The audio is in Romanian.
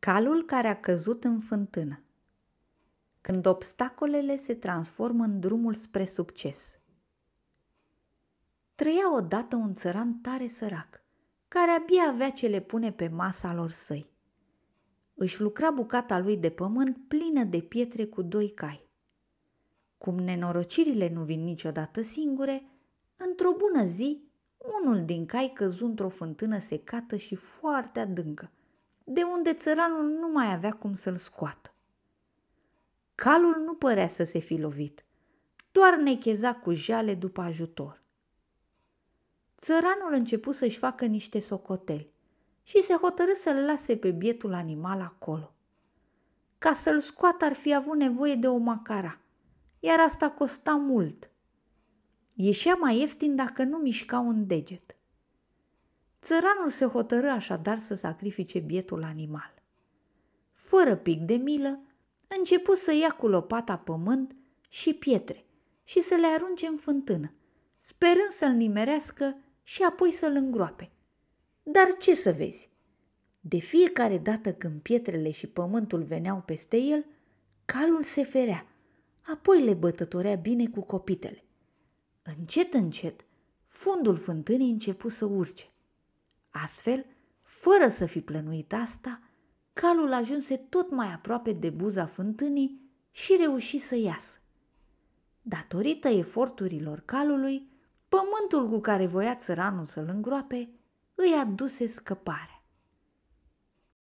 Calul care a căzut în fântână. Când obstacolele se transformă în drumul spre succes. Trăia odată un țăran tare sărac, care abia avea ce le pune pe masa lor săi. Își lucra bucata lui de pământ plină de pietre cu doi cai. Cum nenorocirile nu vin niciodată singure, într-o bună zi, unul din cai căzu într-o fântână secată și foarte adâncă – de unde țăranul nu mai avea cum să-l scoată. Calul nu părea să se fi lovit, doar necheza cu jale după ajutor. Țăranul început să-și facă niște socoteli și se hotărâ să-l lase pe bietul animal acolo. Ca să-l scoată ar fi avut nevoie de o macara, iar asta costa mult. Ieșea mai ieftin dacă nu mișca un deget. Țăranul se hotărâ așadar să sacrifice bietul animal. Fără pic de milă, începu să ia cu lopata pământ și pietre și să le arunce în fântână, sperând să-l nimerească și apoi să-l îngroape. Dar ce să vezi? De fiecare dată când pietrele și pământul veneau peste el, calul se ferea, apoi le bătătorea bine cu copitele. Încet, încet, fundul fântânii începu să urce. Astfel, fără să fi plănuit asta, calul ajunse tot mai aproape de buza fântânii și reuși să iasă. Datorită eforturilor calului, pământul cu care voia țăranul să-l îngroape îi aduse scăparea.